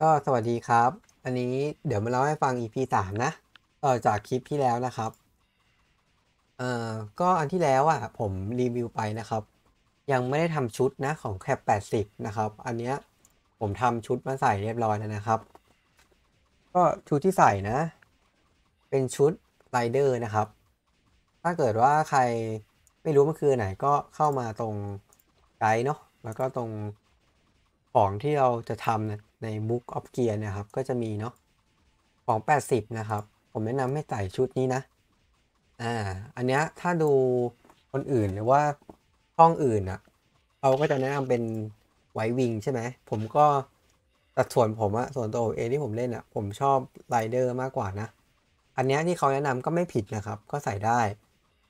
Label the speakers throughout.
Speaker 1: ก็สวัสดีครับ อันนี้ เดี๋ยวมาเล่าให้ฟัง EP สามนะเออจากคลิปที่แล้วนะครับ เอ่อ ก็อันที่แล้วอ่ะผมรีวิวไปนะครับ ยังไม่ได้ทำชุดนะของแคปแปดสิบนะครับ อันเนี้ยผมทำชุดมาใส่เรียบร้อยแล้วนะครับ ก็ชุดที่ใส่นะ เป็นชุดไรเดอร์นะครับ ถ้าเกิดว่าใครไม่รู้มันคือไหนก็เข้ามาตรง ไกด์เนาะ แล้วก็ตรงของที่เราจะทำใน Book of Gear นะครับ ก็จะมีเนาะ ของ 80 นะครับ ผมแนะนำให้ใส่ชุดนี้นะ อ่า อันเนี้ยถ้าดูคนอื่นหรือว่าห้องอื่นอะเขาก็จะแนะนำเป็นไววิงใช่ไหม ผมก็แต่ส่วนผมอะส่วนตัวผมเองที่ผมเล่นอะผมชอบไรเดอร์มากกว่านะ อันเนี้ยที่เขาแนะนำก็ไม่ผิดนะครับก็ใส่ได้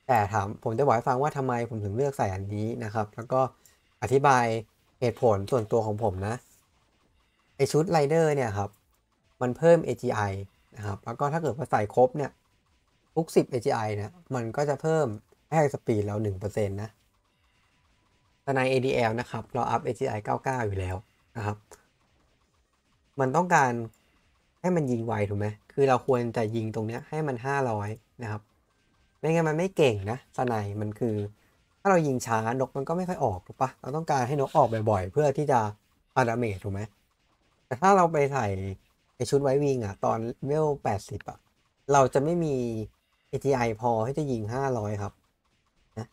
Speaker 1: แต่ถามผมจะบอกให้ฟังว่าทำไมผมถึงเลือกใส่อันนี้นะครับ แล้วก็อธิบายเหตุผลส่วนตัวของผมนะไอชุดไรเดอร์เนี่ยครับ มันเพิ่ม AGI นะครับ แล้วก็ถ้าเกิดว่าใส่ครบเนี่ยทุก10 AGI เนี่ย มันก็จะเพิ่มแอคสปีดเรา1%นะแต่ใน ADL นะครับ เราอัพ AGI 99 อยู่แล้วนะครับมันต้องการให้มันยิงไวถูกไหม คือเราควรจะยิงตรงเนี้ยให้มัน 500 นะครับ ไม่งั้นมันไม่เก่งนะสไนมันคือถ้าเรายิงช้านกมันก็ไม่ค่อยออกถูกปะเราต้องการให้นกออกบ่อย ๆ เพื่อที่จะอาดาเมทถูกไหมแต่ถ้าเราไปใส่ไอชุดไววิงอะตอนเวลแปดสิบอะเราจะไม่มี ATI พอให้จะยิงห้าร้อยครับนะ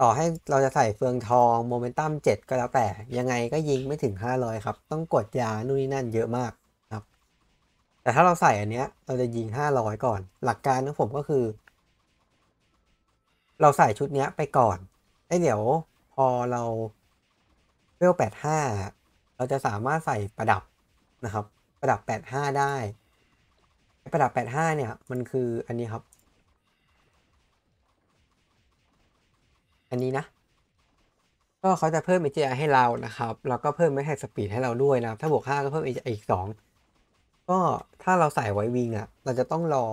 Speaker 1: ต่อให้เราจะใส่เฟืองทองโมเมนตัมเจ็ดก็แล้วแต่ยังไงก็ยิงไม่ถึงห้าร้อยครับ ต้องกดยานู่นนี่นั่นเยอะมากครับ แต่ถ้าเราใส่อันเนี้ยเราจะยิงห้าร้อยก่อน หลักการของผมก็คือ เราใส่ชุดเนี้ยไปก่อนไอเดี๋ยวพอเราเวลแปดห้า เราจะสามารถใส่ประดับนะครับ ประดับแปดห้าได้ประดับแปดห้าเนี่ย มันคืออันนี้ครับ อันนี้นะ ก็เขาจะเพิ่ม AGI ให้เรานะครับแล้วก็เพิ่มแม็กแท็สปีดให้เราด้วยนะ ถ้าบวกห้าก็เพิ่ม AGI อีกสองก็ถ้าเราใส่ไว้วิงอะ่ะเราจะต้องรอ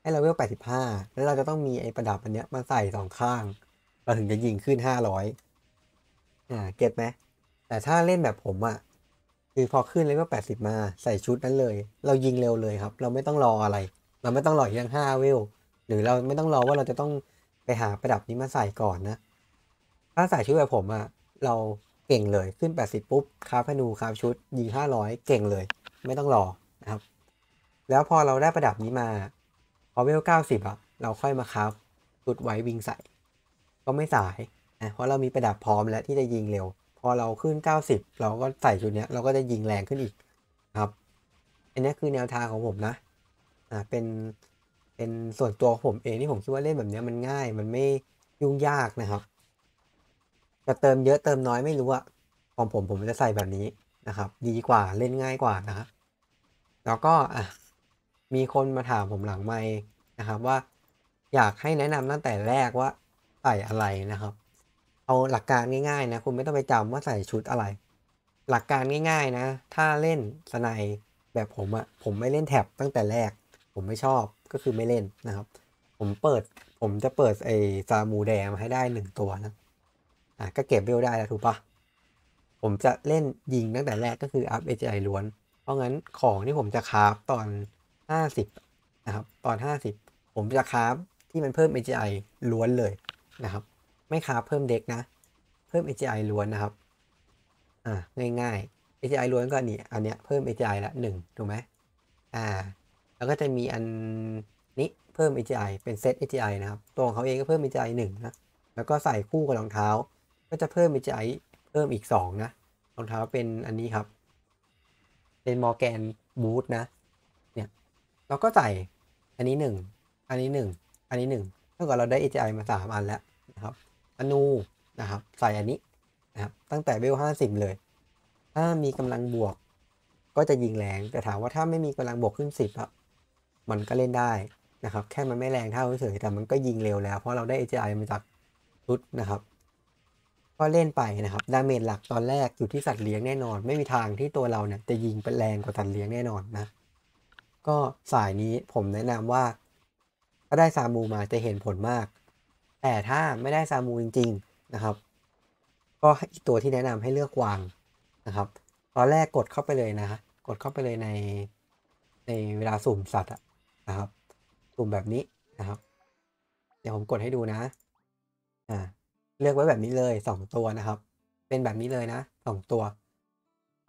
Speaker 1: ให้เราเวลแปดสิบห้าแล้วเราจะต้องมีไอประดับอันเนี้ยมาใส่สองข้างเราถึงจะยิงขึ้นห้าร้อยอ่าเก็ตไหม แต่ถ้าเล่นแบบผมอะ่ะ คือพอขึ้นเลยว็แปดสิบมาใส่ชุดนั้นเลย เรายิงเร็วเลยครับ เราไม่ต้องรออะไร เราไม่ต้องรอยังห้าิวลหรือเราไม่ต้องรอว่าเราจะต้องไปหาประดับนี้มาใส่ก่อนนะ ถ้าใส่ชุดแบบผมอะเราเก่งเลย ขึ้นแปดสิบปุ๊บ คาพนูคาชุดยิง้อย เก่งเลย ไม่ต้องรอ นะครับ แล้วพอเราได้ประดับนี้มา พอเวลิบอ่ะ เราค่อยมาคาบชุดไว้วิ่งใส่ก็ไม่สายนะเพราะเรามีประดับพร้อมแล้วที่จะยิงเร็ว พอเราขึ้น 90 เราก็ใส่ชุดนี้เราก็จะยิงแรงขึ้นอีกครับ อันนี้คือแนวทางของผมนะอ่าเป็น เป็นส่วนตัวผมเองที่ผมคิดว่าเล่นแบบนี้มันง่าย มันไม่ยุ่งยากนะครับ จะเติมเยอะเติมน้อยไม่รู้อะของผมผมจะใส่แบบนี้นะครับดีกว่าเล่นง่ายกว่านะแล้วก็อ่ะมีคนมาถามผมหลังไม่นะครับ ว่า อยากให้แนะนำตั้งแต่แรกว่าใส่อะไรนะครับ เอาหลักการง่ายๆนะ คุณไม่ต้องไปจำว่าใส่ชุดอะไร หลักการง่ายๆนะ ถ้าเล่นสไนแบบผมอะผมไม่เล่นแท็บตั้งแต่แรก ผมไม่ชอบก็คือไม่เล่นนะครับ ผมเปิดผมจะเปิดไอ้ซามูแดงมาให้ได้หนึ่งตัวนะอ่ะก็เก็บเบลได้แล้วถูกปะผมจะเล่นยิงตั้งแต่แรกก็คืออัพเอจไอล้วน เพราะงั้นของที่ผมจะคราฟตอน 50นะครับตอน 50 ผมจะคราฟที่มันเพิ่มจ g i ล้วนเลยนะครับไม่ค้าเพิ่มเด็กนะ เพิ่ม AGI ล้วนนะครับ อ่าง่ายๆ AGI ล้วนก็นี่อันเนี้ยเพิ่ม AGI ละหนึ่งถูกไหมอ่าแล้วก็จะมีอันนี้เพิ่ม AGI เป็นเซต AGI นะครับ ตัวของเขาเองก็เพิ่ม AGI หนึ่งนะ แล้วก็ใส่คู่กับรองเท้า ก็จะเพิ่ม AGI เพิ่มอีกสองนะรองเท้าเป็นอันนี้ครับ เป็นมอร์แกนบูทนะเนี่ยเราก็ใส่อันนี้หนึ่งอันนี้หนึ่งอันนี้หนึ่งเ้่เกิดเราได้ AGI มา 3 อันแล้วนะครับ อนูนะครับ ใส่อันนี้นะครับตั้งแต่เวล50 เลย ถ้ามีกำลังบวก ก็จะยิงแรงแต่ถามว่าถ้าไม่มีกำลังบวกขึ้น 10อะมันก็เล่นได้นะครับ แค่มันไม่แรงเท่าเฉยแต่มันก็ยิงเร็วแล้ว เพราะเราได้ AGI มาจากชุดนะครับ ก็เล่นไปนะครับ ดาเมจหลักตอนแรก อยู่ที่สัตว์เลี้ยงแน่นอน ไม่มีทางที่ตัวเราเนี่ยจะยิงไปแรงกว่าสัตว์เลี้ยงแน่นอนนะก็สายนี้ผมแนะนำว่า็ได้ซามูมาจะเห็นผลมาก แต่ถ้าไม่ได้ซามูจริง ๆนะครับ ก็อีกตัวที่แนะนำให้เลือกวางนะครับตอนแรกกดเข้าไปเลยนะฮะ กดเข้าไปเลยใน ในเวลาสุ่มสัตว์นะครับ สุ่มแบบนี้นะครับ เดี๋ยวผมกดให้ดูนะ อ่า เลือกไว้แบบนี้เลยสองตัวนะครับ เป็นแบบนี้เลยนะสองตัว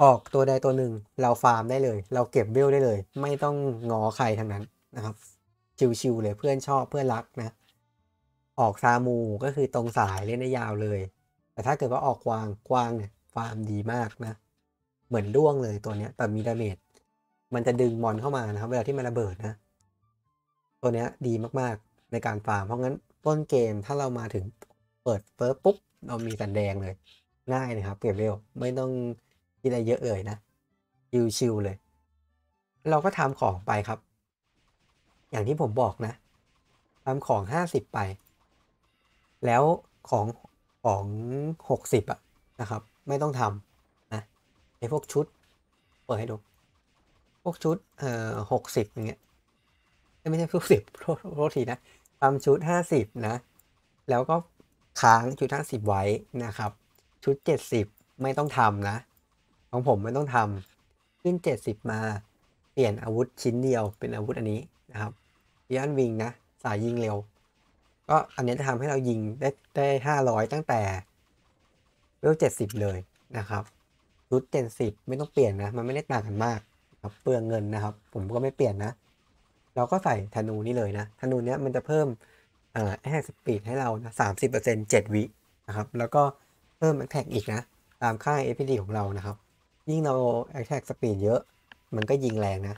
Speaker 1: ออกตัวใดตัวหนึ่งเราฟาร์มได้เลย เราเก็บเบลได้เลย ไม่ต้องงอใครทั้งนั้นนะครับชิวๆเลยเพื่อนชอบเพื่อนรักนะ ออกซามูก็คือตรงสายเล่นได้ยาวเลย แต่ถ้าเกิดว่าออกกวางกวางเนี่ยฟาร์มดีมากนะ เหมือนร่วงเลยตัวเนี้ย แต่มีดาเมจมันจะดึงมอนเข้ามานะครับเวลาที่มันระเบิดนะ ตัวเนี้ยดีมากๆในการฟาร์มเพราะงั้นต้นเกมถ้าเรามาถึงเปิดเฟิร์สปุ๊บเรามีสันแดงเลย ง่ายนะครับเก็บเร็ว ไม่ต้องคิดอะไรเยอะเลยนะชิวๆเลย เราก็ทำของไปครับอย่างที่ผมบอกนะทำของห้าสิบไป แล้วของของหกสิบอะนะครับ ไม่ต้องทำนะไอพวกชุดเปิดให้ดู พวกชุดเอ่อหกสิบอย่างเงี้ยไม่ใช่พวกสิบโทษทีนะทำชุดห้าสิบนะแล้วก็ค้างชุดห้าสิบไว้นะครับ ชุดเจ็ดสิบไม่ต้องทำนะของผมไม่ต้องทำขึ้นเจ็ดสิบมา เปลี่ยนอาวุธชิ้นเดียวเป็นอาวุธอันนี้นะครับเอีนวิงนะ สายยิงเร็ว ก็อันนี้จะทำให้เรายิงได้ได้ห้าร้อยตั้งแต่เบลเจ็ดสิบเลยนะครับรุดเจ็ดสิบไม่ต้องเปลี่ยนนะ มันไม่ได้ต่างกันมากครับเปลืองเงินนะครับ ผมก็ไม่เปลี่ยนนะ เราก็ใส่ธนูนี่เลยนะธนูเนี้ยมันจะเพิ่มอ่อแอสปีดให้เรานะสามสิบเปอร์เซ็นต์เจ็ดวินะครับแล้วก็เพิ่มแอคแท็กอีกนะ ตามค่าเอพีดีของเรานะครับ ยิ่งเราแอคแท็กสปีดเยอะ มันก็ยิงแรงนะ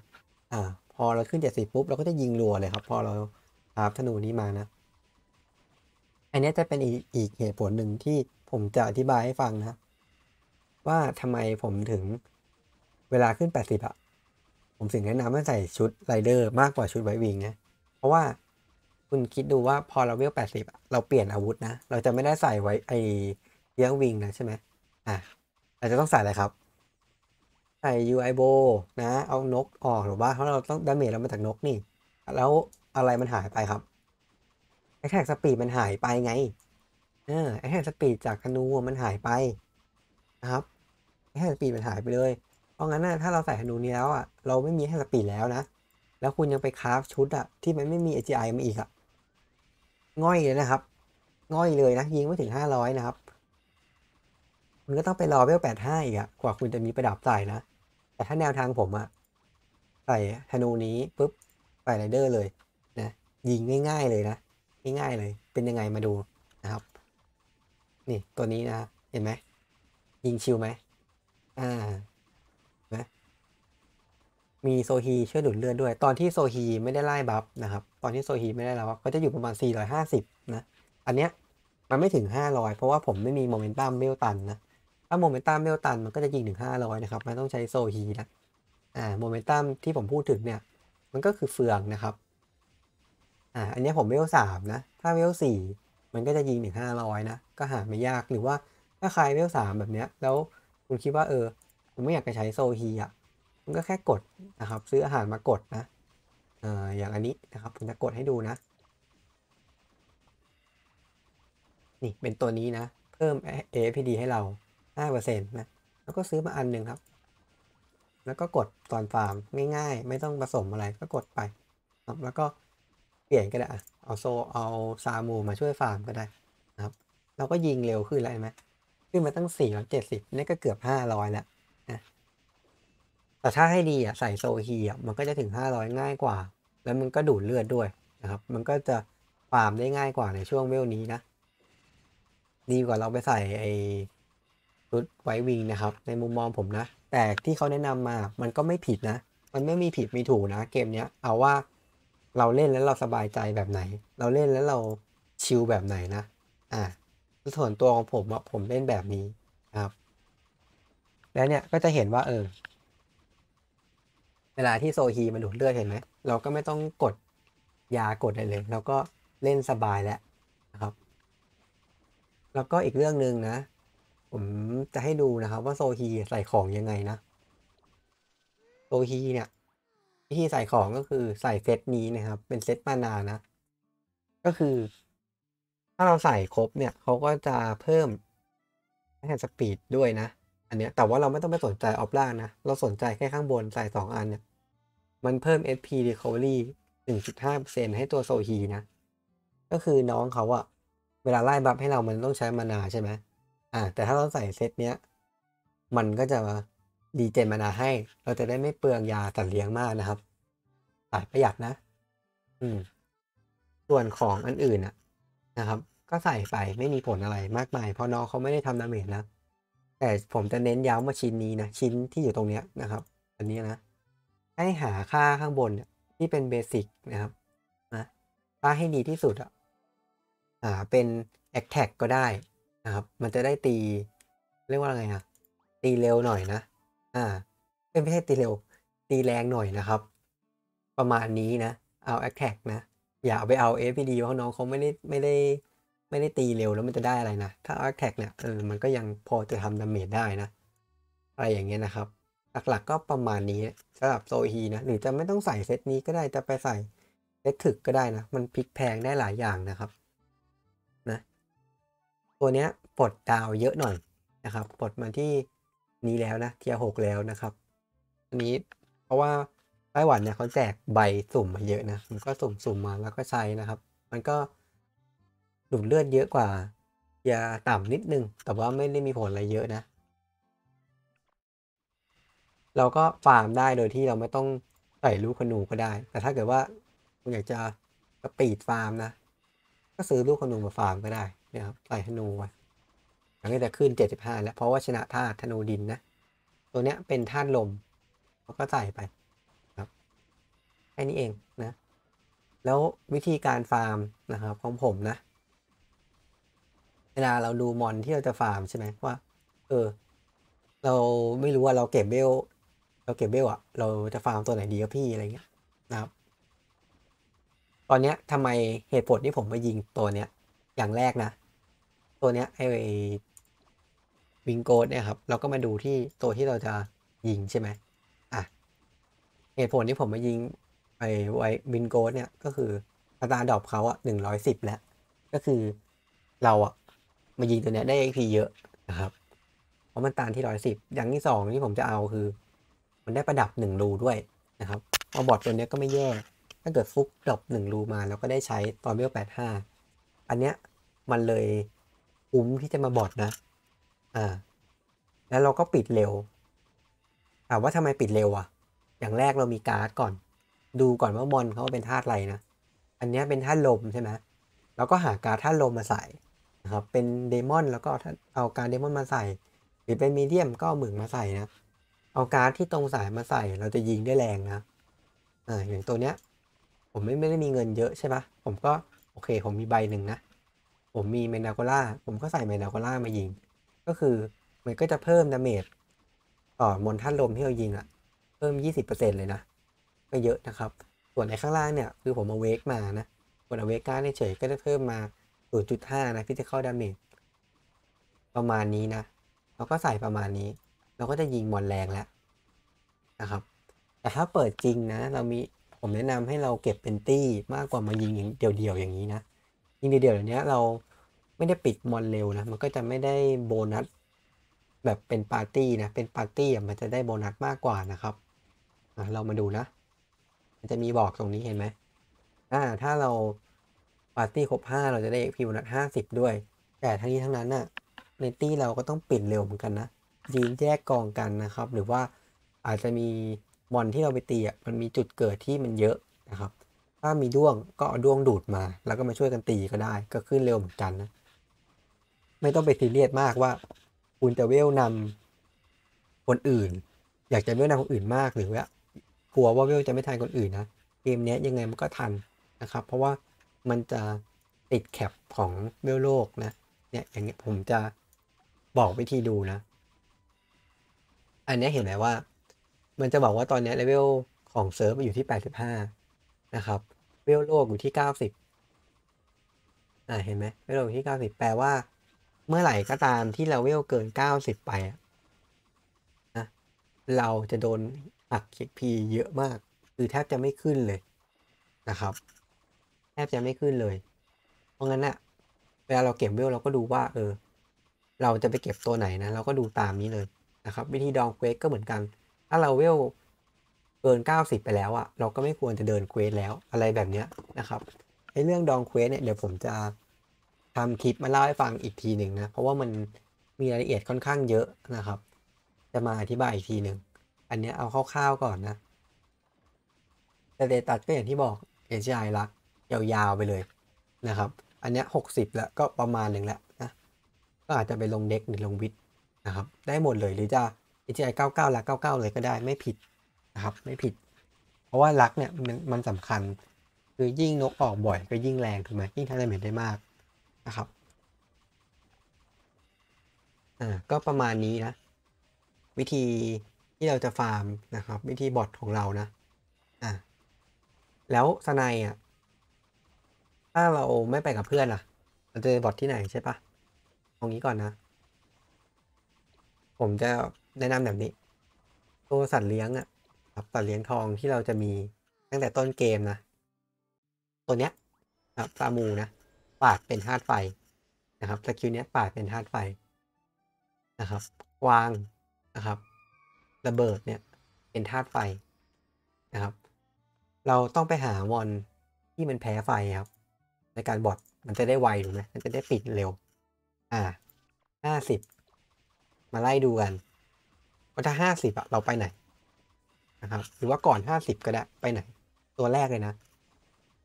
Speaker 1: อ่าพอเราขึ้นเจ็ดสิบปุ๊บ เราก็จะยิงรัวเลยครับ พอเราคราบธนูนี้มานะ อันนี้จะเป็นอีกอีกเหตุผลหนึ่งที่ผมจะอธิบายให้ฟังนะ ว่าทำไมผมถึงเวลาขึ้น 80อะผมถึงแนะนำให้ใส่ชุดไรเดอร์มากกว่าชุดไววิงนะ เพราะว่าคุณคิดดูว่าพอเราเวล 80 เราเปลี่ยนอาวุธนะ เราจะไม่ได้ใส่ไว้ไอเลี้ยงวิงนะใช่ไหมอ่ะ เราจะต้องใส่อะไรครับส่ UI โบนะ เอานกออกหรือว่าเพราะเราต้องดาเมจเรามาจากนกนี่แล้วอะไรมันหายไปครับแอคแท็กสปีดมันหายไปไง เออแอคแท็กสปีดจากธนูมันหายไปนะครับแอคแท็กสปีดมันหายไปเลย เพราะงั้นนะถ้าเราใส่ธนูนี้แล้วอ่ะ เราไม่มีแอคแท็กสปีดแล้วนะแล้วคุณยังไปคราฟชุดอ่ะ ที่มันไม่มี AGI มาอีกอ่ะ ง่อยเลยนะครับง่อยเลยนะยิงไม่ถึงห้าร้อยนะครับ มันก็ต้องไปรอเบลแปดห้าอีกอะกว่าคุณจะมีประดับใส่นะแต่ถ้าแนวทางผมอะใส่ฮานูนี้ปุ๊บใส่ไรเดอร์เลยนะ ยิงง่ายๆเลยนะง่าย ๆเลย เป็นยังไงมาดูนะครับ นี่ตัวนี้นะเห็นไหม ยิงชิวไหมอ่านหมมีโซฮีช่วยหลุดเลือดด้วย ตอนที่โซฮีไม่ได้ไล่บัฟนะครับ ตอนที่โซฮีไม่ได้ล่บัฟก็จะอยู่ประมาณ 450 นะ อันเนี้ยมันไม่ถึง 500 เพราะว่าผมไม่มีโมเมนตัมเบลตันนะถ้าโมเมนตัมเมลตันมันก็จะยิงถึง 500 นะครับ มันต้องใช้โซฮีนะอ่า โมเมนตัมที่ผมพูดถึงเนี่ย มันก็คือเฟืองนะครับ อ่า อันนี้ผมเวลสามนะ ถ้าเวลสี่มันก็จะยิงถึง 500 นะ ก็หาไม่ยากหรือว่าถ้าใครเวลสามแบบเนี้ย แล้วคุณคิดว่าเออผมไม่อยากจะใช้โซฮีอ่ะมันก็แค่กดนะครับ ซื้ออาหารมากดนะอ่าอย่างอันนี้นะครับผมจะกดให้ดูนะ นี่เป็นตัวนี้นะ เพิ่ม a ด d ให้เราห้าเปอร์เซ็นต์นะ แล้วก็ซื้อมาอันหนึ่งครับ แล้วก็กดตอนฟาร์มง่ายๆ ไม่ต้องผสมอะไร ก็กดไปครับแล้วก็เปลี่ยนก็ได้เอาโซ เอา ซามู มาช่วยฟาร์มก็ได้ นะครับ เราก็ยิงเร็วขึ้นแล้วเห็นไหมขึ้นมาตั้งสี่ร้อยเจ็ดสิบนี่ก็เกือบห้าร้อยแล้วนะ แต่ถ้าให้ดีอ่ะ ใส่โซฮีอ่ะมันก็จะถึงห้าร้อยง่ายกว่า แล้วมันก็ดูดเลือดด้วย นะครับ มันก็จะ ฟาร์มได้ง่ายกว่าในช่วงเวลนี้นะ ดีกว่าเราไปใส่ไอรุดไววิงนะครับ ในมุมมองผมนะ แต่ที่เขาแนะนำมามันก็ไม่ผิดนะ มันไม่มีผิดมีถูกนะเกมเนี้ย เอาว่าเราเล่นแล้วเราสบายใจแบบไหน เราเล่นแล้วเราชิลแบบไหนนะ อ่าส่วนตัวของผมอะผมเล่นแบบนี้ครับ แล้วเนี่ยก็จะเห็นว่าเออเวลาที่โซฮีมันดูดเลือดเห็นไหมเราก็ไม่ต้องกดยากดอะไรเลยเราก็เล่นสบายแล้วนะครับ แล้วก็อีกเรื่องหนึ่งนะผมจะให้ดูนะครับว่าโซฮีใส่ของยังไงนะโซฮีเนี่ย วิธีใส่ของก็คือใส่เซตนี้นะครับ เป็นเซตมานานะ ก็คือ ถ้าเราใส่ครบเนี่ย เขาก็จะเพิ่มแฮนสปีดด้วยนะ อันเนี้ย แต่ว่าเราไม่ต้องไปสนใจออฟล่างนะ เราสนใจแค่ข้างบนใส่สองอันเนี่ยมันเพิ่ม SP recovery 1.5%ให้ตัวโซฮีนะ ก็คือน้องเขาอะเวลาไล่บัฟให้เรามันต้องใช้มานาใช่ไหม่าแต่ถ้าเราใส่เซตเนี้ยมันก็จะดีเจมานาให้เราจะได้ไม่เปลืองยาสัตว์เลี้ยงมากนะครับสายประหยัดนะ อืม ส่วนของอันอื่นอะนะครับ ก็ใส่ไปไม่มีผลอะไรมากมาย เพราะน้องเขาไม่ได้ทำดาเมจนะแต่ผมจะเน้นย้ำมาชิ้นนี้นะชิ้นที่อยู่ตรงเนี้ยนะครับ อันนี้นะ ให้หาค่าข้างบนที่เป็นเบสิกนะครับนะค่าให้ดีที่สุดอะ่า เป็น a แท็กก็ได้ะครับมันจะได้ตี เรียกว่าอะไรนะตีเร็วหน่อยนะ อ่าไม่ใช่ตีเร็ว ตีแรงหน่อยนะครับประมาณนี้นะเอาแอคแท็กนะ อย่าไปเอาเอฟพีดีเพราะน้องเขาไม่ได้ไม่ได้ไม่ได้ตีเร็วแล้ว มันจะได้อะไรนะ ถ้าแอคแท็กเนี่ยเออมันก็ยังพอจะทำดาเมจได้นะอะไรอย่างเงี้ยนะครับ หลักๆก็ประมาณนี้สำหรับโซฮีนะ หรือจะไม่ต้องใส่เซตนี้ก็ได้จะไปใส่เซตถึกก็ได้นะ มันพลิกแพงได้หลายอย่างนะครับตัวเนี้ยปลดดาวเยอะหน่อยนะครับปลดมาที่นี้แล้วนะเทียหกแล้วนะครับอันนี้ เพราะว่าไต้หวันเนี่ยเขาแจกใบสุ่มมาเยอะนะมันก็สุ่มๆมมาแล้วก็ใช้นะครับ มันก็ดูดเลือดเยอะกว่ายาต่ำนิดนึงแต่ว่าไม่ได้มีผลอะไรเยอะนะ เราก็ฟาร์มได้โดยที่เราไม่ต้องใส่ลูกขนูก็ได้ แต่ถ้าเกิดว่าคุณอยากจะะปีดฟาร์มนะก็ซื้อลูกขนูมาฟาร์มก็ได้นี่ยครับใส่ธนูไว้หลังนี้แต่ขึ้น75 แล้ว เพราะว่าชนะธาตุธนูดินนะ ตัวเนี้ยเป็นธาตุลมเขาก็ใส่ไป ครับแค่นี้เองนะ แล้ววิธีการฟาร์มนะครับ ของผมนะ เวลาเราดูมอนที่เราจะฟาร์มใช่ไหมว่า เออ เราไม่รู้ว่าเราเก็บเบล เราเก็บเบลอะเราจะฟาร์มตัวไหนดีครับพี่อะไรเงี้ย นะครับ ตอนเนี้ยทำไมเหตุผลที่ผมไปยิงตัวเนี้ยอย่างแรกนะตัวเนี้ยไอวิงโกดเนี่ยครับ เราก็มาดูที่ตัวที่เราจะยิงใช่ไหมอ่ะ เหตุผลที่ผมมายิงไอไววิงโกดเนี่ย ก็คืออัตราดรอปเขาอ่ะหนึ่งร้อยสิบแล้ว ก็คือเราอ่ะมายิงตัวเนี้ยได้พีเยอะนะครับ เพราะมันตานที่ร้อยสิบอย่างที่สองที่ผมจะเอาคือมันได้ประดับหนึ่งรูด้วยนะครับเอาบอดตัวเนี้ยก็ไม่แย่ ถ้าเกิดฟุกดรอปหนึ่งรูมาเราก็ได้ใช้ตอนเบลแปดห้าอันเนี้ยมันเลยคุ้มที่จะมา บอดนะ อ่า แล้วเราก็ปิดเร็วถามว่าทำไมปิดเร็วอะอย่างแรกเรามีการ์ดก่อน ดูก่อนว่าบอลเขาเป็นธาตุอะไรนะ อันนี้เป็นธาตุลมใช่ไหม เราก็หาการ์ดธาตุลมมาใส่นะครับ เป็นเดมอนแล้วก็เอาการเดมอนมาใส่หรือเป็นมีเดียมก็เหมืองมาใส่นะ เอาการ์ดที่ตรงสาย มาใส่ เราจะยิงได้แรงนะอ่าอย่างตัวเนี้ยผมไม่ไม่ได้มีเงินเยอะใช่ปะผมก็โอเค ผมมีใบหนึ่งนะผมมีเมนาโกล่าผมก็ใส่เมนาโกล่ามายิง ก็คือมันก็จะเพิ่มดาเมจต่อมอนท่านลมที่เรายิงอะเพิ่ม 20%เลยนะก็เยอะนะครับ ส่วนในข้างล่างเนี่ยคือผมเอาเวกมานะบนเอาเวกการเฉยก็จะเพิ่มมา 0.5 นะที่จะเข้าดาเมจประมาณนี้นะ เราก็ใส่ประมาณนี้ เราก็จะยิงมอนแรงแล้วนะครับ แต่ถ้าเปิดจริงนะ เรามี ผมแนะนำให้เราเก็บเป็นตี้มากกว่ามายิงเดี่ยวๆอย่างนี้นะยิงเดี่ยวเดี๋ยวนี้เราไม่ได้ปิดมอนเร็วนะมันก็จะไม่ได้โบนัสแบบเป็นปาร์ตี้นะเป็นปาร์ตี้มันจะได้โบนัสมากกว่านะครับเรามาดูนะ มันจะมีบอกตรงนี้เห็นไหมอ่าถ้าเราปาร์ตี้ครบ5เราจะได้ XP โบนัส50ด้วย แต่ทั้งนี้ทั้งนั้นนะ่ะในตี้เราก็ต้องปิดเร็วเหมือนกันนะยิงแยกกองกันนะครับ หรือว่าอาจจะมีมอนที่เราไปตีอ่ะมันมีจุดเกิดที่มันเยอะนะครับถ้ามีด้วงก็เอาด้วงดูดมาแล้วก็มาช่วยกันตีก็ได้ ก็ขึ้นเร็วเหมือนกันนะไม่ต้องไปซีเรียสมากว่า คุณจะเวลนำคนอื่น อยากจะเวลนำคนอื่นมากหรือว่ากลัวว่าเวลจะไม่ทันคนอื่นนะเกมนี้ยังไงมันก็ทันนะครับ เพราะว่ามันจะติดแคปของเวลโลกนะเนี่ยอย่างเงี้ยผมจะบอกวิธีดูนะ อันนี้เห็นไหมว่า มันจะบอกว่าตอนนี้เลเวลของเซิร์ฟอยู่ที่ 85นะครับเวลโลกอยู่ที่เก้าสิบอ่าเห็นไหม เวลโลกอยู่ที่ิบแปลว่า เมื่อไหร่ก็ตามที่เราเวลเกินเก้าสิบไปนะเราจะโดนหักพีเยอะมาก คือแทบจะไม่ขึ้นเลยนะครับ แทบจะไม่ขึ้นเลย เพราะงั้นนะ่ะเวลาเราเก็บเวลเราก็ดูว่า เออ เราจะไปเก็บตัวไหนนะเราก็ดูตามนี้เลยนะครับ วิธีดองเควกก็เหมือนกันถ้าเราเวลเกิน 90 ไปแล้วอะเราก็ไม่ควรจะเดินเควสแล้วอะไรแบบเนี้ยนะครับไอเรื่องดองเควสเนี่ยเดี๋ยวผมจะทำคลิปมาเล่าให้ฟังอีกทีหนึ่งนะ เพราะว่ามันมีรายละเอียดค่อนข้างเยอะนะครับ จะมาอธิบายอีกทีหนึ่ง อันนี้เอาคร่าวๆก่อนนะ่เตตัดก็อย่างที่บอกเอชไรักยาวๆไปเลยนะครับ อันนี้หกสิบแล้วก็ประมาณหนึ่งแล้วนะ ก็อาจจะไปลงเด็กหรือลงวิทนะครับ ได้หมดเลยหรือจะเอไอเ99รเก99 เลยก็ได้ไม่ผิดะครับไม่ผิดเพราะว่าลักเนี่ยมันมันสำคัญคือยิ่งนกออกบ่อยก็ยิ่งแรงถูกไหมยิ่งทำด้เหมนได้มากนะครับอ่าก็ประมาณนี้นะ วิธีที่เราจะฟาร์มนะครับ วิธีบอทของเรานะอ่าแล้วสไนอ่ะถ้าเราไม่ไปกับเพื่อนอ่ะ เราจะบอทที่ไหนใช่ปะตรงนี้ก่อนนะ ผมจะแนะนำแบบนี้ตัวสัตว์เลี้ยงอ่ะครับตัดเหรียญทองที่เราจะมีตั้งแต่ต้นเกมนะ ตัวเนี้ยครับซามูนะ ปาดเป็นธาตุไฟนะครับสกิลเนี้ยปาดเป็นธาตุไฟนะครับวางนะครับ ระเบิดเนี่ยเป็นธาตุไฟนะครับ เราต้องไปหาวอนที่มันแพ้ไฟครับในการบอดมันจะได้ไวถูกไหมมันจะได้ปิดเร็ว อ่าห้าสิบมาไล่ดูกันว่าถ้าห้าสิบอะเราไปไหนนะครับหรือว่าก่อนห้าสิบก็ได้ ไปไหน ตัวแรกเลยนะ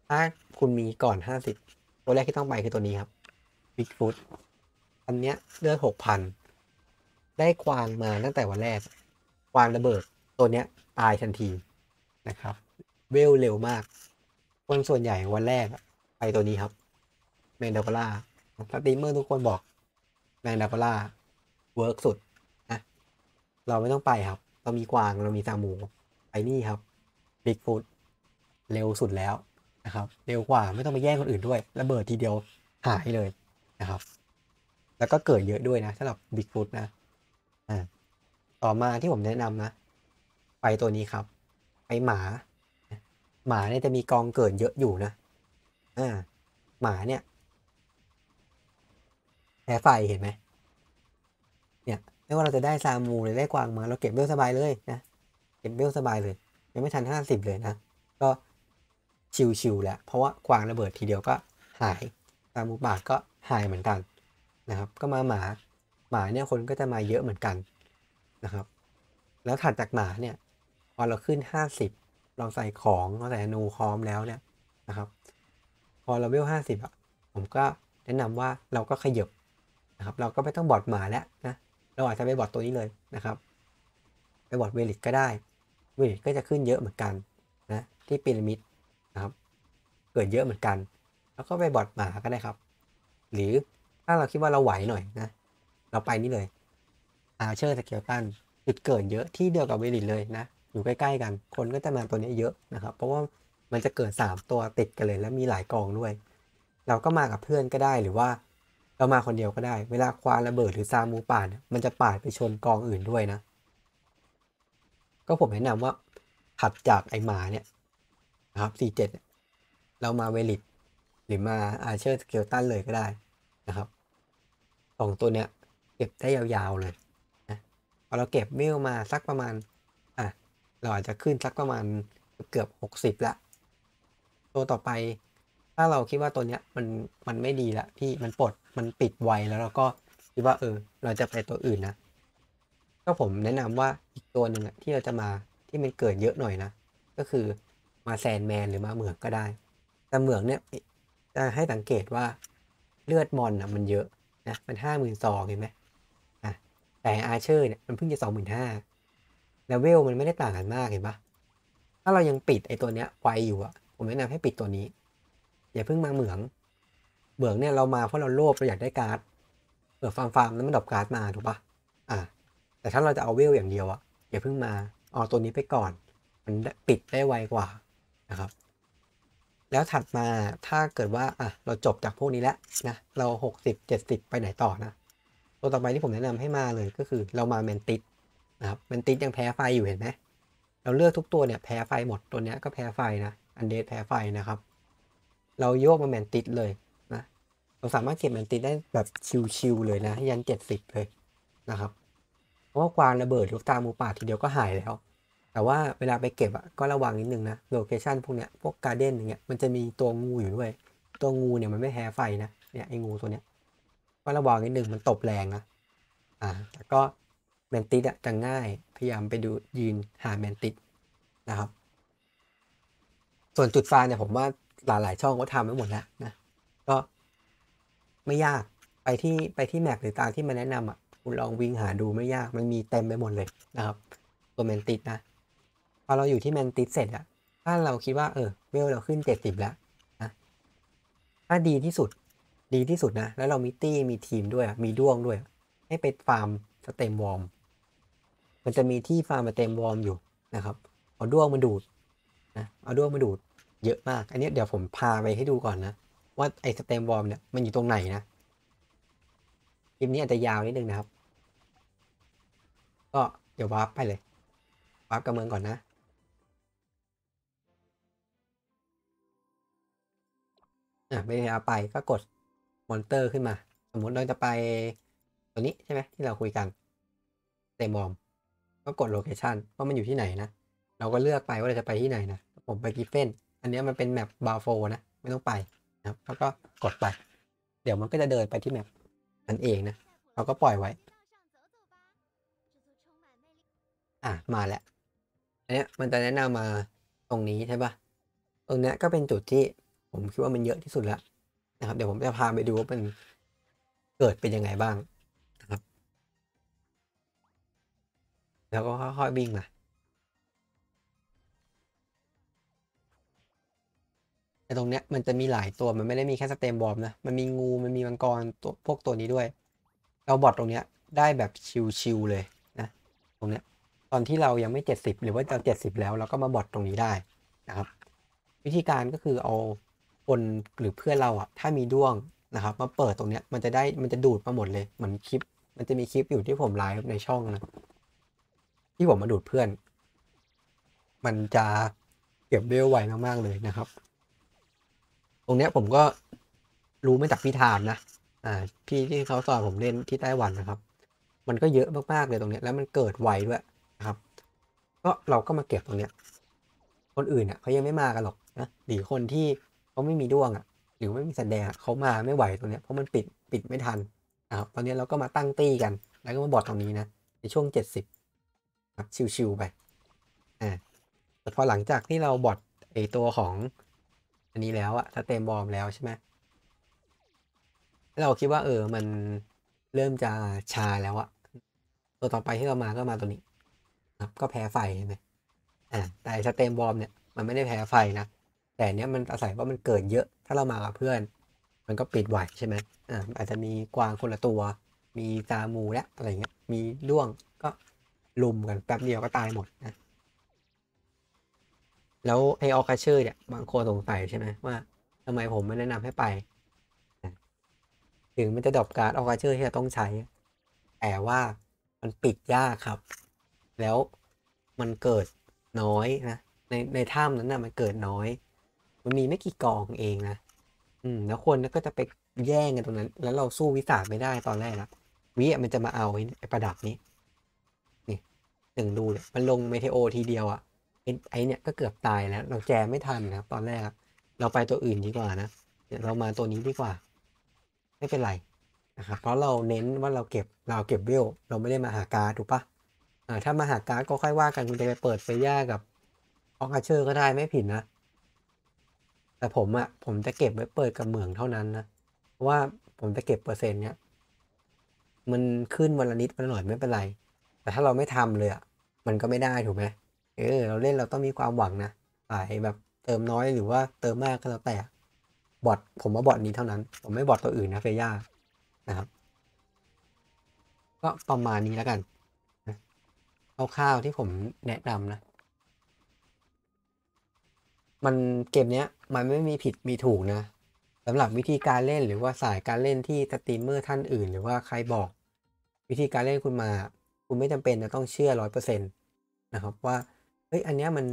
Speaker 1: ถ้าคุณมีก่อนห้าสิบ ตัวแรกที่ต้องไปคือตัวนี้ครับบิ๊กฟุตอันเนี้ยเลือดหกพัน ได้ควางมาตั้งแต่วันแรก ควางระเบิดตัวเนี้ยตายทันทีนะครับ เวลเร็วมาก คนส่วนใหญ่วันแรก ไปตัวนี้ครับเมนดาปล่าสตรีมเมอร์ทุกคนบอกแมนดาปล่าเวิร์กสุดนะเราไม่ต้องไปครับ เรามีกวาง เรามีซามูไปนี่ ครับบิ๊กฟุตเร็วสุดแล้วนะครับ เร็วกว่า ไม่ต้องไปแย่งคนอื่นด้วยระเบิดทีเดียวหายเลยนะครับ แล้วก็เกิดเยอะด้วยนะสำหรับบิ๊กฟุตนะอ่าต่อมาที่ผมแนะนำนะ ไปตัวนี้ครับไปหมา หมาเนี่ยจะมีกองเกิดเยอะอยู่นะอ่าหมาเนี่ยแพ้ไฟเห็นไหมเนี่ยไม่ว่าเราจะได้ซามูหรือได้กวางมาเราเก็บด้องสบายเลยนะเห็นเบลสบายเลยยังไม่ทัน 50 เลยนะก็ชิวๆแหละเพราะว่ากวางระเบิดทีเดียวก็หาย ตามูบาทก็หายเหมือนกันนะครับ ก็มาหมา หมาเนี่ยคนก็จะมาเยอะเหมือนกันนะครับ แล้วถัดจากหมาเนี่ย พอเราขึ้น 50เราใส่ของเราใส่นูคอมแล้วเนี่ยนะครับ พอเราเบลห้าสิบอ่ะ ผมก็แนะนำว่าเราก็ขยบนะครับ เราก็ไม่ต้องบอดหมาแล้วนะ เราอาจจะไปบอดตัวนี้เลยนะครับ ไปบอดเวลิตก็ได้เวทก็จะขึ้นเยอะเหมือนกันนะที่พีระมิดนะครับ เกิดเยอะเหมือนกัน แล้วก็ไปบอดหมาก็ได้ครับ หรือถ้าเราคิดว่าเราไหวหน่อยนะ เราไปนี่เลยอาเชอร์สเกลตันจุดเกิดเยอะที่เดียวกับเวลิตเลยนะ อยู่ใกล้ๆกัน คนก็จะมาตัวนี้เยอะนะครับ เพราะว่ามันจะเกิด3ตัวติดกันเลย แล้วมีหลายกองด้วย เราก็มากับเพื่อนก็ได้หรือว่าเรามาคนเดียวก็ได้ เวลาควานระเบิดหรือซามูป่านมันจะปาดไปชนกองอื่นด้วยนะก็ผมแนะนำว่าขัดจากไอหมาเนี่ย นะครับ 4 7เรามาเวลิตหรือมาอาเชอร์สเกลตันเลยก็ได้นะครับสองตัวเนี้ย เก็บได้ยาวๆ เลยนะพอเราเก็บมิลมาสักประมาณ อ่ะ เราอาจจะขึ้นสักประมาณเกือบหกสิบละตัวต่อไป ถ้าเราคิดว่าตัวเนี้ยมันมันไม่ดีละที่มันปลด มันปิดไวแล้วเราก็คิดว่าเออเราจะไปตัวอื่นนะก็ผมแนะนำว่าอีกตัวหนึ่งที่เราจะมาที่มันเกิดเยอะหน่อยนะ ก็คือมาแซนแมนหรือมาเหมืองก็ได้ แต่เหมืองเนี่ย จะให้สังเกตว่าเลือดมอนอะมันเยอะนะมันห้าหมื่นสองเห็นไหมอ่ะแต่อาเชอร์เนี่ย มันเพิ่งจะสองหมื่นห้าแล้วเวลมันไม่ได้ต่างกันมากเห็นปะถ้าเรายังปิดไอ้ตัวเนี้ยไวอยู่อะผมแนะนำให้ปิดตัวนี้ อย่าเพิ่งมาเหมืองเหมืองเนี่ยเรามาเพราะเราโลภเราอยากได้การ์ดเปิดฟาร์มฟาร์มแล้วมันดรอปการ์ดมาถูกปะแต่ถ้าเราจะเอาเวลอย่างเดียวอะอย่าเพิ่งมาเอาตัวนี้ไปก่อน มันปิดได้ไวกว่านะครับ แล้วถัดมาถ้าเกิดว่าอ่ะเราจบจากพวกนี้แล้วนะเรา60 70ไปไหนต่อนะ ตัวต่อไปที่ผมแนะนำให้มาเลยก็คือเรามาแมนติสนะครับแมนติสยังแพ้ไฟอยู่เห็นไหมเราเลือกทุกตัวเนี่ยแพ้ไฟหมดตัวเนี้ยก็แพ้ไฟนะอันเดสแพ้ไฟนะครับ เราโยกมาแมนติสเลยนะ เราสามารถเก็บแมนติสได้แบบชิวๆเลยนะ ยัน70เลยนะครับเพราะว่ากวางระเบิดลูกตาหมูป่าทีเดียวก็หายแล้ว แต่ว่าเวลาไปเก็บอ่ะก็ระวังนิดนึงนะ โลเคชันพวกเนี้ย พวกการ์เด้นอย่างเงี้ย มันจะมีตัวงูอยู่ด้วย ตัวงูเนี่ยมันไม่แพ้ไฟนะ เนี่ยไอ้งูตัวเนี้ย ก็ระวังนิดนึง มันตบแรงนะ อ่าแต่ก็แมนติดอ่ะจะง่าย พยายามไปดูยืนหาแมนติดนะครับ ส่วนจุดฟาเนี่ยผมว่าหลายหลายช่องก็ทำไว้หมดแล้วนะ ก็ไม่ยาก ไปที่ไปที่แม็กหรือตามที่มาแนะนำอ่ะคุณลองวิ่งหาดูไม่ยากมันมีเต็มไปหมดเลยนะครับตัวแมนติดนะ พอเราอยู่ที่แมนติดเสร็จอะถ้าเราคิดว่าเออเวลเราขึ้นเจ็ดสิบแล้วนะถ้าดีที่สุด ดีที่สุดนะ แล้วเรามีตี้มีทีมด้วยมีด้วงด้วย ให้ไปฟาร์มสเต็มวอร์ม มันจะมีที่ฟาร์มสเต็มวอร์มอยู่นะครับเอาด้วงมาดูดนะ เอาด้วงมาดูด เยอะมาก อันนี้ เดี๋ยวผมพาไปให้ดูก่อนนะ ว่าไอ้สเต็มวอร์มเนี่ยมันอยู่ตรงไหนนะลิปนี้อาจจะยาวนิดนึงนะครับ ก็เดี๋ยววาร์ปไปเลย วาร์ปกับเมืองก่อนนะ อ่ะไม่ได้เอาไปก็กดมอนเตอร์ ขึ้นมา สมมติเราจะไปตัวนี้ใช่ไหมที่เราคุยกันเตมอมก็กดโลเคชันว่ามันอยู่ที่ไหนนะ เราก็เลือกไปว่าเราจะไปที่ไหนนะ ผมไปกิฟเฟนอันนี้มันเป็นแมปบาโฟนะ ไม่ต้องไปนะแล้วก็กดไป เดี๋ยวมันก็จะเดินไปที่แมปนั่นเองนะเราก็ปล่อยไว้ อ่ะ มาแล้วอันนี้มันจะแนะนำมาตรงนี้ใช่ปะตรงนี้ก็เป็นจุดที่ผมคิดว่ามันเยอะที่สุดแล้วนะครับ เดี๋ยวผมจะพาไปดูว่ามันเกิดเป็นยังไงบ้างนะครับ แล้วก็ค่อยๆบิ่งมาตรงเนี้ยมันจะมีหลายตัวมันไม่ได้มีแค่สเตมบอมนะมันมีงูมันมีมังกรตัวพวกตัวนี้ด้วย เราบอทตรงเนี้ยได้แบบชิวๆเลยนะ ตรงเนี้ย ตอนที่เรายังไม่เจ็ดสิบหรือว่าเราเจ็ดสิบแล้วเราก็มาบอทตรงนี้ได้นะครับ วิธีการก็คือเอาคนหรือเพื่อนเราอะถ้ามีด้วงนะครับ มาเปิดตรงเนี้ย มันจะได้มันจะดูดมาหมดเลยเหมือนคลิปมันจะมีคลิปอยู่ที่ผมไลฟ์ในช่องนะ ที่ผมมาดูดเพื่อน มันจะเก็บเบลไวมากๆเลยนะครับตรงเนี้ยผมก็รู้มาจากพี่ทามนะ อ่า พี่ที่เขาสอนผมเล่นที่ไต้หวันนะครับ มันก็เยอะมากๆเลยตรงเนี้ยแล้วมันเกิดไวด้วยนะครับก็เราก็มาเก็บตรงเนี้ย คนอื่นอ่ะเขายังไม่มากันหรอกนะหรือคนที่เขาไม่มีด้วงอ่ะ หรือไม่มีสแสแดงเขามาไม่ไหวตรงเนี้ยเพราะมันปิดปิดไม่ทันนะครับ ตอนนี้เราก็มาตั้งตี้กัน แล้วก็มาบอดตรงนี้นะ ในช่วงเจ็ดสิบครับชิวๆไป อ่าแต่พอหลังจากที่เราบอดไอตัวของอันนี้แล้วอะถ้าเต็มบอมแล้วใช่ไหมเราคิดว่าเออ มันเริ่มจะชาแล้วอะตัวต่อไปที่เรามาก็มาตัวนี้ ครับก็แพ้ไฟใช่ไหมอ่าแต่สเต็มบอมเนี่ย มันไม่ได้แพ้ไฟนะ แต่เนี้ยมันอาศัยว่ามันเกิดเยอะ ถ้าเรามากับเพื่อน มันก็ปิดไหวใช่ไหมอ่า อาจจะมีกวางคนละตัว มีตามูและอะไรเงี้ย มีร่วง ก็ลุมกันแป๊บเดียวก็ตายหมดนะแล้วไอออคาเชอร์เนี่ยบางคนสงสัยใช่ไหมว่าทำไมผมไม่แนะนำให้ไป ถึงมันจะดอบการ์ดออคาเชอร์ที่เราต้องใช้แต่ว่ามันปิดยากครับ แล้วมันเกิดน้อยนะในในถ้ำนั้นนะมันเกิดน้อย มันมีไม่กี่กองเองนะอืมแล้วคนก็จะไปแย่งกันตรงนั้น แล้วเราสู้วิสาไม่ได้ตอนแรกนะวิมันจะมาเอาไอ้ประดับนี้ นี่ หนึ่งดูเลยมันลงเมเทโอ ทีเดียวอะไอเนี่ยก็เกือบตายแล้วเราแจไม่ทันครับตอนแรกครับเราไปตัวอื่นดีกว่านะเียเรามาตัวนี้ดีกว่า ไม่เป็นไรนะครับเพราะเราเน้นว่าเราเก็บเราเก็บเวลเราไม่ได้มาหาการถูกปะอ่าถ้ามาหาการก็ค่อยว่ากันคุณจะไปเปิดไปย่ากับออคอาเชอร์ก็ได้ไม่ผิดนะแต่ผมอะผมจะเก็บไว้เปิดกับเหมืองเท่านั้นนะว่าผมจะเก็บเปอร์เซ็นต์เนี้ยมันขึ้นวันละนิดวันละหน่อยไม่เป็นไร แต่ถ้าเราไม่ทำเลยอะมันก็ไม่ได้ถูกไหมเออเราเล่นเราต้องมีความหวังนะฝ่ายแบบเติมน้อยหรือว่า เติมมากก็แล้วแต่ บอทผมว่าบอทนี้เท่านั้น ผมไม่บอทตัวอื่นนะเฟย่านะครับก็ประมาณนี้แล้วกันเอาข้าวที่ผมแนะนำนะ มันเกมเนี้ย มันไม่มีผิดมีถูกนะสำหรับวิธีการเล่นหรือว่าสายการเล่นที่สตรีมเมอร์ท่านอื่น หรือว่าใครบอก วิธีการเล่นคุณมา คุณไม่จำเป็นจะต้องเชื่อร้อยเปอร์เซ็นต์นะครับว่าเฮ้ย อันเนี้ยมัน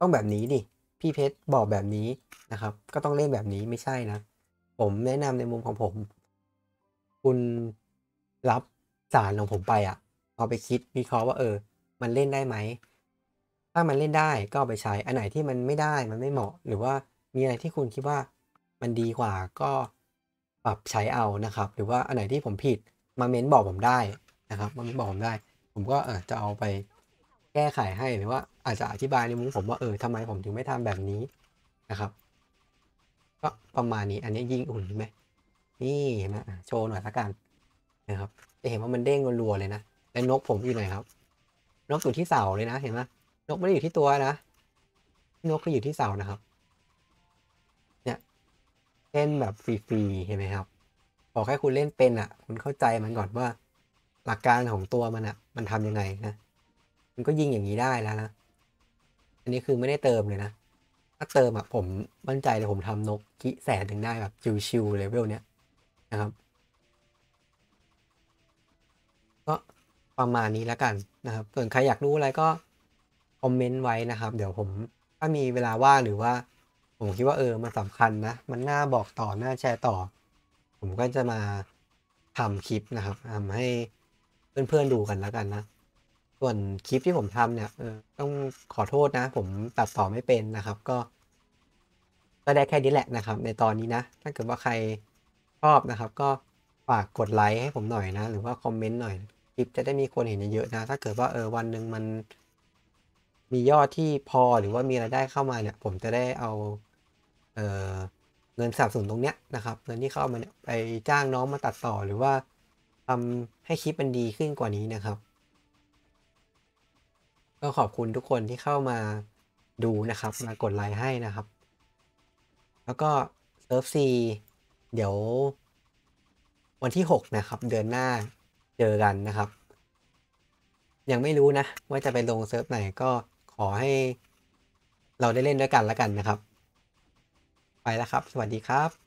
Speaker 1: ต้องแบบนี้ดิ พี่เพชรบอกแบบนี้นะครับ ก็ต้องเล่นแบบนี้ไม่ใช่นะ ผมแนะนำในมุมของผม คุณรับสารของผมไปอะ่ะเอาไปคิด วิเคราะห์ว่า เออ มันเล่นได้ไหม ถ้ามันเล่นได้ก็เอาไปใช้ อันไหนที่มันไม่ได้ มันไม่เหมาะ หรือว่ามีอะไรที่คุณคิดว่ามันดีกว่าก็ปรับใช้เอานะครับ หรือว่าอันไหนที่ผมผิดมาเม้นบอกผมได้นะครับมาเม้นบอกผมได้ ผมก็เออจะเอาไปแก้ไขให้หรือว่าอาจจะอธิบายในมุมผมว่าเออทำไมผมถึงไม่ทำแบบนี้นะครับก็ประมาณนี้ อันนี้ยิ่งอุ่นใช่ไหมนี่นะโชว์หน่อยละกันนะครับจะเห็นว่ามันเด้งรัวเลยนะแลวนกผมอยู่ไหนครับนกอยู่ที่เสาเลยนะเห็นไหมนกไม่ได้อยู่ที่ตัวนะนกก็อยู่ที่เสานะครับ เนี่ยเล่นแบบฟรีๆเห็นไหมครับบอกแค่คุณเล่นเป็นอะ่ะคุณเข้าใจมันก่อนว่าหลักการของตัวมันอะ่ะ มันทํำยังไงนะมันก็ยิงอย่างนี้ได้แล้วนะอันนี้คือไม่ได้เติมเลยนะถ้าเติมอะผมมั่นใจเลยผมทำนกกิแสนถึงได้แบบชิวๆเลเวลเนี้ยนะครับก็ประมาณนี้แล้วกันนะครับส่วนใครอยากรู้อะไรก็คอมเมนต์ไว้นะครับ เดี๋ยวผมถ้ามีเวลาว่างหรือว่า ผมคิดว่าเออมันสำคัญนะ มันน่าบอกต่อน่าแชร์ต่อ ผมก็จะมาทำคลิปนะครับทำให้เพื่อนๆดูกันแล้วกันนะส่วนคลิปที่ผมทำเนี่ยต้องขอโทษนะผมตัดต่อไม่เป็นนะครับ ก็ ก็ได้แค่นี้แหละนะครับ ในตอนนี้นะ ถ้าเกิดว่าใครชอบนะครับ ก็ฝากกดไลค์ให้ผมหน่อยนะหรือว่าคอมเมนต์หน่อยคลิป จะได้มีคนเห็นเยอะๆนะ ถ้าเกิดว่าเออวันหนึ่งมันมียอดที่พอหรือว่ามีรายได้เข้ามาเนี่ย ผมจะได้เอา เออเงินสับสนนตรงเนี้ยนะครับ เงินที่เข้ามาเนี่ยไปจ้างน้องมาตัดต่อหรือว่าทำให้คลิปมันดีขึ้นกว่านี้นะครับก็ขอบคุณทุกคนที่เข้ามาดูนะครับมากดไลค์ให้นะครับ แล้วก็เซิร์ฟซีเดี๋ยว วันที่ 6 นะครับเดือนหน้าเจอกันนะครับ ยังไม่รู้นะ ว่าจะไปลง เซิร์ฟไหนก็ขอให้เราได้เล่นด้วยกันแล้วกันนะครับ ไปแล้วครับสวัสดีครับ